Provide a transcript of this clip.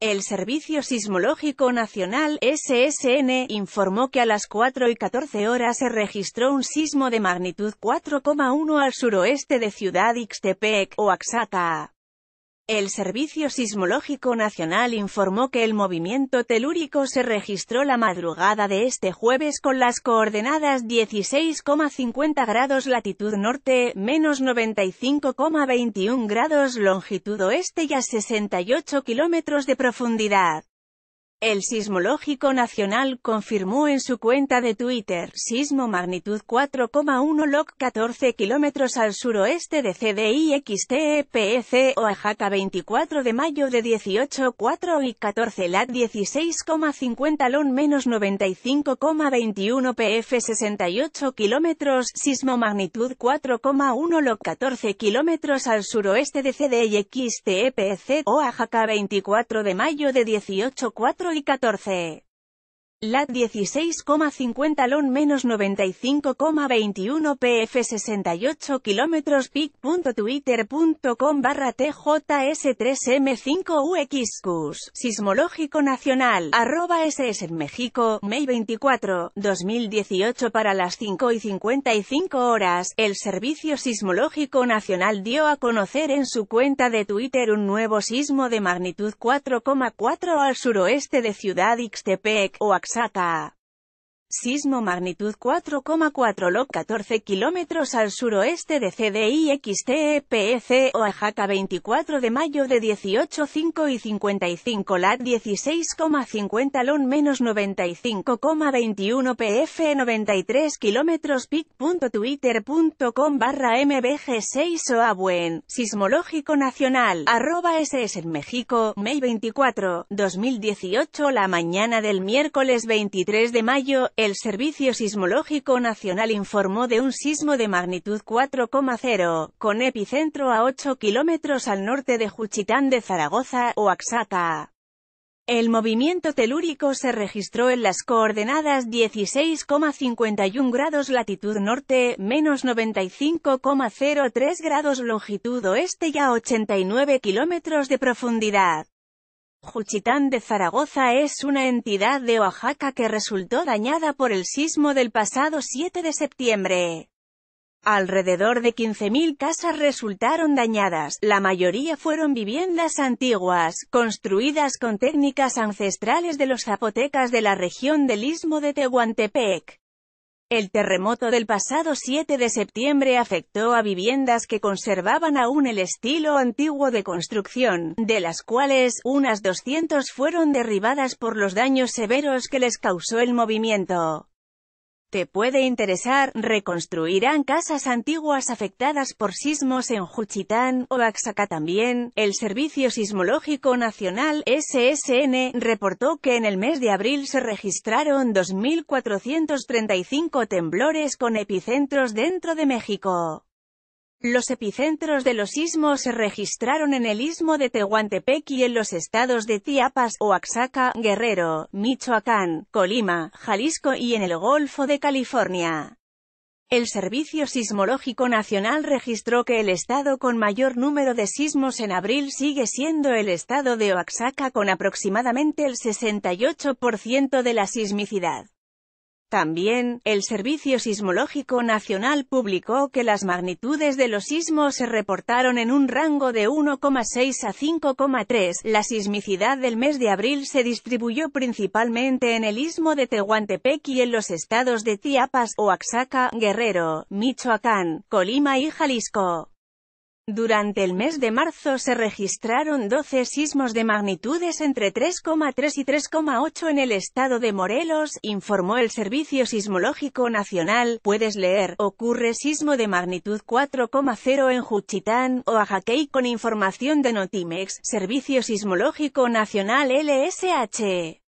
El Servicio Sismológico Nacional, SSN, informó que a las 4 y 14 horas se registró un sismo de magnitud 4,1 al suroeste de Ciudad Ixtepec, Oaxaca. El Servicio Sismológico Nacional informó que el movimiento telúrico se registró la madrugada de este jueves con las coordenadas 16,50 grados latitud norte, menos 95,21 grados longitud oeste y a 68 kilómetros de profundidad. El Sismológico Nacional confirmó en su cuenta de Twitter, sismo magnitud 4,1 log 14 kilómetros al suroeste de O e e Oaxaca 24 de mayo de 18,4 y 14 lat 16,50 lon menos 95,21 pf 68 kilómetros, sismo magnitud 4,1 log 14 kilómetros al suroeste de O e Oaxaca 24 de mayo de 18,4 y 14. LAT 16,50 LON menos 95,21 PF 68 km pic.twitter.com barra TJS3M5UXQS Sismológico Nacional arroba SS en México, May 24, 2018 para las 5 y 55 horas, el Servicio Sismológico Nacional dio a conocer en su cuenta de Twitter un nuevo sismo de magnitud 4,4 al suroeste de Ciudad Ixtepec, o sa tà, Sismo magnitud 4,4 log 14 kilómetros al suroeste de cdi e e Oaxaca 24 de mayo de 18,5 y 55 lat 16,50 lon menos 95,21 pf 93 kilómetros pic.twitter.com barra mbg6 oabuen, sismológico nacional, arroba ss México, May 24, 2018 la mañana del miércoles 23 de mayo, el Servicio Sismológico Nacional informó de un sismo de magnitud 4,0, con epicentro a 8 kilómetros al norte de Juchitán de Zaragoza, Oaxaca. El movimiento telúrico se registró en las coordenadas 16,51 grados latitud norte, menos 95,03 grados longitud oeste y a 89 kilómetros de profundidad. Juchitán de Zaragoza es una entidad de Oaxaca que resultó dañada por el sismo del pasado 7 de septiembre. Alrededor de 15.000 casas resultaron dañadas, la mayoría fueron viviendas antiguas, construidas con técnicas ancestrales de los zapotecas de la región del Istmo de Tehuantepec. El terremoto del pasado 7 de septiembre afectó a viviendas que conservaban aún el estilo antiguo de construcción, de las cuales, unas 200 fueron derribadas por los daños severos que les causó el movimiento. Te puede interesar, reconstruirán casas antiguas afectadas por sismos en Juchitán, Oaxaca también. El Servicio Sismológico Nacional, SSN, reportó que en el mes de abril se registraron 2.435 temblores con epicentros dentro de México. Los epicentros de los sismos se registraron en el istmo de Tehuantepec y en los estados de Tiapas, Oaxaca, Guerrero, Michoacán, Colima, Jalisco y en el Golfo de California. El Servicio Sismológico Nacional registró que el estado con mayor número de sismos en abril sigue siendo el estado de Oaxaca con aproximadamente el 68% de la sismicidad. También, el Servicio Sismológico Nacional publicó que las magnitudes de los sismos se reportaron en un rango de 1,6 a 5,3. La sismicidad del mes de abril se distribuyó principalmente en el istmo de Tehuantepec y en los estados de Tiapas, Oaxaca, Guerrero, Michoacán, Colima y Jalisco. Durante el mes de marzo se registraron 12 sismos de magnitudes entre 3,3 y 3,8 en el estado de Morelos, informó el Servicio Sismológico Nacional. Puedes leer, ocurre sismo de magnitud 4,0 en Juchitán, Oaxaquey con información de Notimex, Servicio Sismológico Nacional LSH.